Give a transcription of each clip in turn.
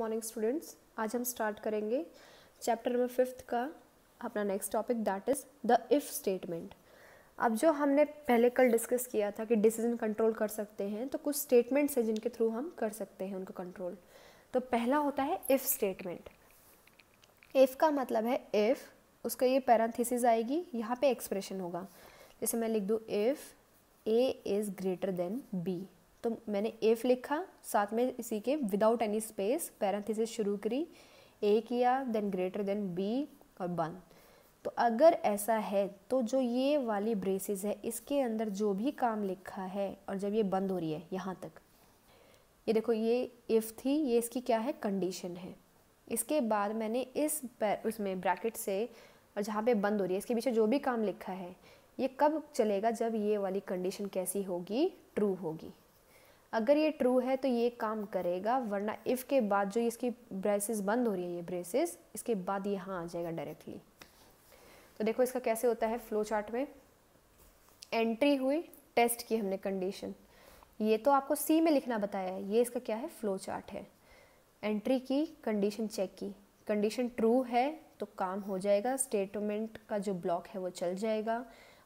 morning students आज हम start करेंगे चैप्टर नंबर फिफ्थ का अपना next topic that is the if statement अब जो हमने पहले कल डिस्कस किया था कि डिसीजन कंट्रोल कर सकते हैं तो कुछ स्टेटमेंट्स हैं जिनके थ्रू हम कर सकते हैं उनको कंट्रोल तो पहला होता है इफ़ स्टेटमेंट इफ़ का मतलब है इफ़ उसका ये पैराथीसिस आएगी यहाँ पे एक्सप्रेशन होगा जैसे मैं लिख दूँ if A is greater than B तो मैंने एफ लिखा साथ में इसी के विदाउट एनी स्पेस पैरेंथेसिस शुरू करी ए किया देन ग्रेटर देन बी और वन तो अगर ऐसा है तो जो ये वाली ब्रेसेस है इसके अंदर जो भी काम लिखा है और जब ये बंद हो रही है यहाँ तक ये देखो ये इफ़ थी ये इसकी क्या है कंडीशन है इसके बाद मैंने इस उसमें ब्रैकेट से और जहाँ पे बंद हो रही है इसके पीछे जो भी काम लिखा है ये कब चलेगा जब ये वाली कंडीशन कैसी होगी ट्रू होगी अगर ये ट्रू है तो ये काम करेगा वरना इफ़ के बाद जो इसकी ब्रेसेस बंद हो रही है ये ब्रेसेस इसके बाद ये हाँ आ जाएगा डायरेक्टली तो देखो इसका कैसे होता है फ्लो चार्ट में एंट्री हुई टेस्ट की हमने कंडीशन ये तो आपको सी में लिखना बताया है ये इसका क्या है फ्लो चार्ट है एंट्री की कंडीशन चेक की कंडीशन ट्रू है तो काम हो जाएगा स्टेटमेंट का जो ब्लॉक है वो चल जाएगा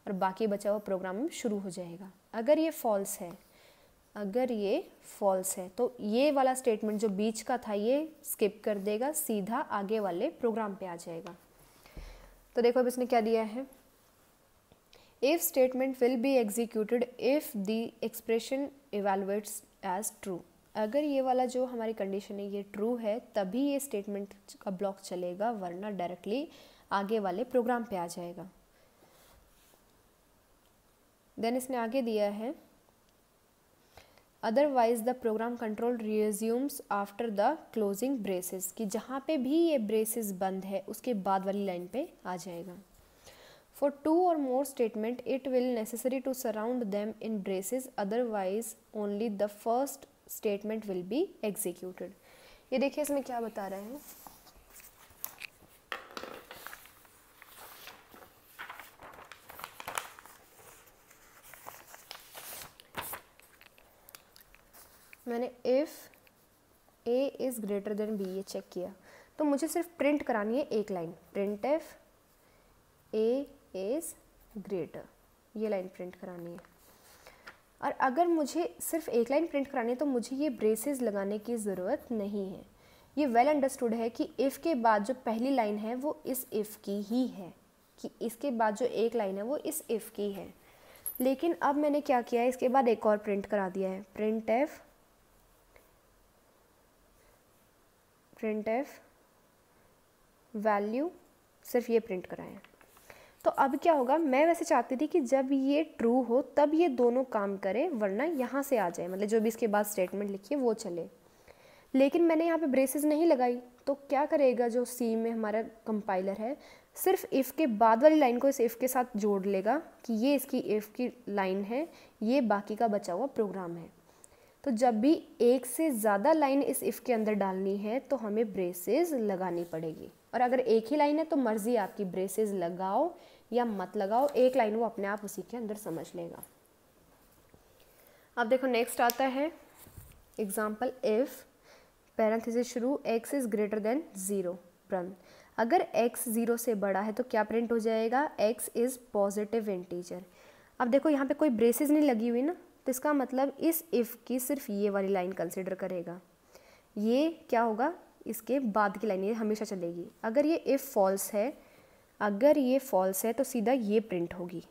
और बाकी बचा हुआ प्रोग्राम शुरू हो जाएगा अगर ये फॉल्स है अगर ये फॉल्स है तो ये वाला स्टेटमेंट जो बीच का था ये स्किप कर देगा सीधा आगे वाले प्रोग्राम पे आ जाएगा तो देखो अब इसने क्या दिया है if statement will be executed if the expression evaluates as true अगर ये वाला जो हमारी कंडीशन है ये ट्रू है तभी ये स्टेटमेंट का ब्लॉक चलेगा वरना डायरेक्टली आगे वाले प्रोग्राम पे आ जाएगा देन इसने आगे दिया है otherwise the program control resumes after the closing braces कि जहाँ पे भी ये ब्रेसेस बंद है उसके बाद वाली लाइन पे आ जाएगा for two or more statement it will necessary to surround them in braces otherwise only the first statement will be executed ये देखिए इसमें क्या बता रहे हैं मैंने if A is greater than B ये चेक किया तो मुझे सिर्फ प्रिंट करानी है एक line printf A is greater ये लाइन प्रिंट करानी है और अगर मुझे सिर्फ एक लाइन प्रिंट करानी है तो मुझे ये ब्रेसेस लगाने की ज़रूरत नहीं है ये वेल well अंडरस्टूड है कि इफ़ के बाद जो पहली लाइन है वो इस इफ़ की ही है कि इसके बाद जो एक लाइन है वो इस इफ़ की है लेकिन अब मैंने क्या किया है इसके बाद एक और प्रिंट करा दिया है printf printf value सिर्फ ये प्रिंट कराएं तो अब क्या होगा मैं वैसे चाहती थी कि जब ये ट्रू हो तब ये दोनों काम करें वरना यहाँ से आ जाए मतलब जो भी इसके बाद स्टेटमेंट लिखी है वो चले लेकिन मैंने यहाँ पे ब्रेसेस नहीं लगाई तो क्या करेगा जो सी में हमारा कंपाइलर है सिर्फ इफ़ के बाद वाली लाइन को इस इफ़ के साथ जोड़ लेगा कि ये इसकी इफ़ की लाइन है ये बाकी का बचा हुआ प्रोग्राम है तो जब भी एक से ज़्यादा लाइन इस इफ़ के अंदर डालनी है तो हमें ब्रेसेस लगानी पड़ेगी और अगर एक ही लाइन है तो मर्ज़ी आपकी ब्रेसेस लगाओ या मत लगाओ एक लाइन वो अपने आप उसी के अंदर समझ लेगा अब देखो नेक्स्ट आता है एग्ज़ाम्पल इफ़ पैरेंथेसिस शुरू x is greater than zero run अगर x ज़ीरो से बड़ा है तो क्या प्रिंट हो जाएगा x इज़ पॉजिटिव इंटीजर अब देखो यहाँ पे कोई ब्रेसेस नहीं लगी हुई ना तो इसका मतलब इस इफ़ की सिर्फ ये वाली लाइन कंसिडर करेगा ये क्या होगा इसके बाद की लाइन ये हमेशा चलेगी अगर ये इफ़ फॉल्स है अगर ये फॉल्स है तो सीधा ये प्रिंट होगी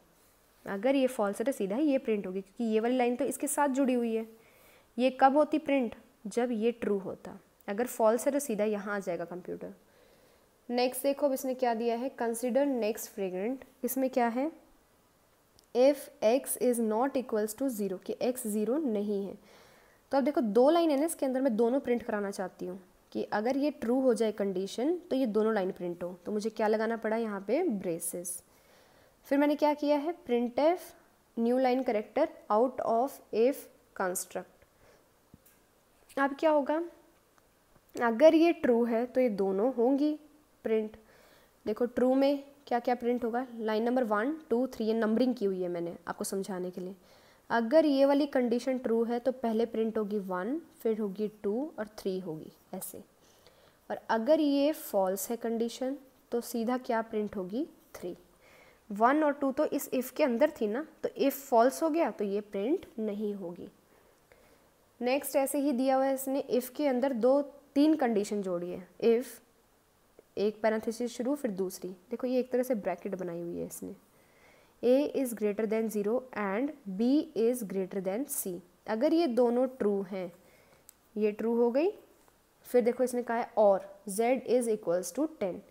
अगर ये फॉल्स है तो सीधा ये प्रिंट होगी क्योंकि ये वाली लाइन तो इसके साथ जुड़ी हुई है ये कब होती प्रिंट जब ये ट्रू होता अगर फॉल्स है तो सीधा यहाँ आ जाएगा कंप्यूटर नेक्स्ट देखो अब इसने क्या दिया है कंसिडर नेक्स्ट फ्रेगरेंट इसमें क्या है if x is not equals to zero कि एक्स ज़ीरो नहीं है तो अब देखो दो लाइन है ना इसके अंदर मैं दोनों प्रिंट कराना चाहती हूँ कि अगर ये ट्रू हो जाए कंडीशन तो ये दोनों लाइन प्रिंट हो तो मुझे क्या लगाना पड़ा यहाँ पे ब्रेसेस फिर मैंने क्या किया है printf new line character out of if construct अब क्या होगा अगर ये ट्रू है तो ये दोनों होंगी प्रिंट देखो ट्रू में क्या क्या प्रिंट होगा line number one two three ये नंबरिंग की हुई है मैंने आपको समझाने के लिए अगर ये वाली कंडीशन ट्रू है तो पहले प्रिंट होगी वन फिर होगी टू और थ्री होगी ऐसे और अगर ये फॉल्स है कंडीशन तो सीधा क्या प्रिंट होगी थ्री वन और टू तो इस इफ़ के अंदर थी ना तो इफ़ फॉल्स हो गया तो ये प्रिंट नहीं होगी नेक्स्ट ऐसे ही दिया हुआ है इसने इफ़ के अंदर दो तीन कंडीशन जोड़ी है इफ़ एक पैराथीसिस शुरू फिर दूसरी देखो ये एक तरह से ब्रैकेट बनाई हुई है इसने A is greater than zero and B is greater than C अगर ये दोनों ट्रू हैं ये ट्रू हो गई फिर देखो इसने कहा है और Z is equals to ten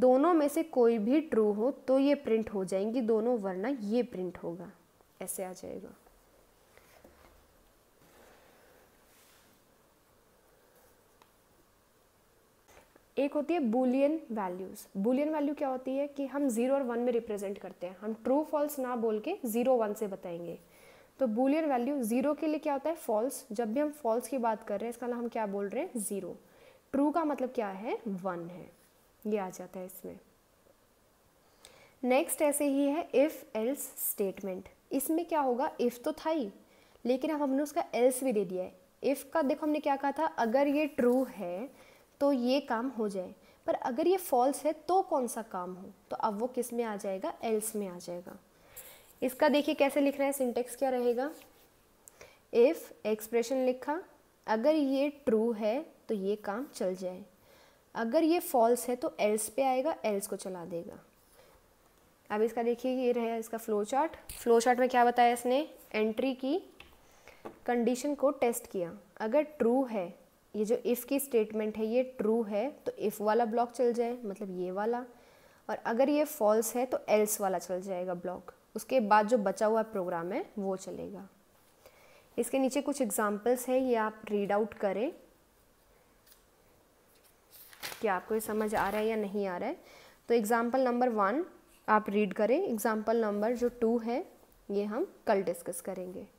दोनों में से कोई भी ट्रू हो तो ये प्रिंट हो जाएंगी दोनों वरना ये प्रिंट होगा ऐसे आ जाएगा एक होती है बुलियन वैल्यूज़ बुलियन वैल्यू क्या होती है कि हम ज़ीरो और वन में रिप्रेजेंट करते हैं हम ट्रू फॉल्स ना बोल के ज़ीरो वन से बताएंगे तो बुलियन वैल्यू ज़ीरो के लिए क्या होता है फॉल्स जब भी हम फॉल्स की बात कर रहे हैं इसका नाम हम क्या बोल रहे हैं ज़ीरो ट्रू का मतलब क्या है वन है ये आ जाता है इसमें नेक्स्ट ऐसे ही है इफ़ एल्स स्टेटमेंट इसमें क्या होगा इफ़ तो था ही लेकिन अब हमने उसका एल्स भी दे दिया है इफ़ का देखो हमने क्या कहा था अगर ये ट्रू है तो ये काम हो जाए पर अगर ये फॉल्स है तो कौन सा काम हो तो अब वो किस में आ जाएगा एल्स में आ जाएगा इसका देखिए कैसे लिख रहे हैं सिंटेक्स क्या रहेगा इफ़ एक्सप्रेशन लिखा अगर ये ट्रू है तो ये काम चल जाए अगर ये फॉल्स है तो एल्स पे आएगा एल्स को चला देगा अब इसका देखिए ये रहा इसका फ्लो चार्ट फ्लो चार्ट में क्या बताया इसने एंट्री की कंडीशन को टेस्ट किया अगर ट्रू है ये जो इफ़ की स्टेटमेंट है ये ट्रू है तो इफ़ वाला ब्लॉक चल जाए मतलब ये वाला और अगर ये फॉल्स है तो एल्स वाला चल जाएगा ब्लॉक उसके बाद जो बचा हुआ प्रोग्राम है वो चलेगा इसके नीचे कुछ एग्जाम्पल्स हैं ये आप रीड आउट करें कि आपको ये समझ आ रहा है या नहीं आ रहा है तो एग्ज़ाम्पल नंबर वन आप रीड करें एग्ज़ाम्पल नंबर जो टू है ये हम कल डिस्कस करेंगे